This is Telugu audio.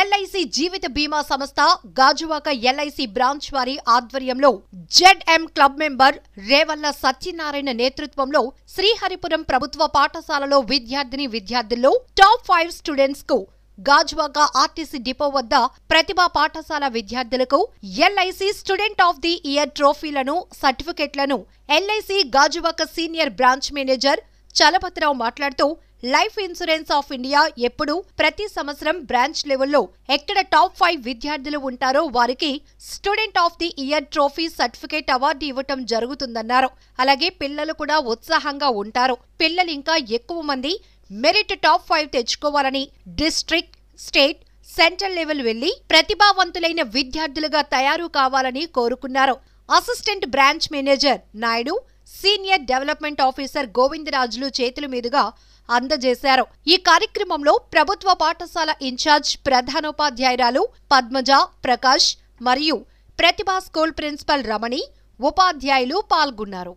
ఎల్ఐసి జీవిత బీమా సంస్థ గాజువాక ఎల్ఐసి బ్రాంచ్ వారి ఆధ్వర్యంలో ZM club member Revalla Satyanarayana నేతృత్వంలో శ్రీహరిపురం ప్రభుత్వ పాఠశాలలో విద్యార్థిని విద్యార్థుల్లో టాప్ ఫైవ్ స్టూడెంట్స్ కు గాజువాక ఆర్టీసీ డిపో వద్ద ప్రతిభా పాఠశాల విద్యార్థులకు LIC student of the year ట్రోఫీలను సర్టిఫికెట్లను LIC Gajuwaka senior branch manager Chalapathirao మాట్లాడుతూ లైఫ్ ఇన్సూరెన్స్ ఆఫ్ ఇండియా ఎప్పుడు ప్రతి సంవత్సరం బ్రాంచ్ లెవెల్లో ఎక్కడ టాప్ ఫైవ్ విద్యార్థులు ఉంటారో వారికి student of the year trophy certificate award ఇవ్వటం జరుగుతుందన్నారు అలాగే పిల్లలు కూడా ఉత్సాహంగా ఉంటారు పిల్లలు ఇంకా ఎక్కువ మంది మెరిట్ టాప్ ఫైవ్ తెచ్చుకోవాలని డిస్ట్రిక్ట్ స్టేట్ సెంట్రల్ లెవెల్ వెళ్లి ప్రతిభావంతులైన విద్యార్థులుగా తయారు కావాలని కోరుకున్నారు assistant branch manager Naidu senior development officer Govindarajulu చేతుల మీదుగా అందజేశారు ఈ కార్యక్రమంలో ప్రభుత్వ పాఠశాల ఇన్ఛార్జ్ ప్రధానోపాధ్యాయురాలు పద్మజ ప్రకాష్ మరియు ప్రతిభా స్కూల్ ప్రిన్సిపల్ రమణి ఉపాధ్యాయులు పాల్గొన్నారు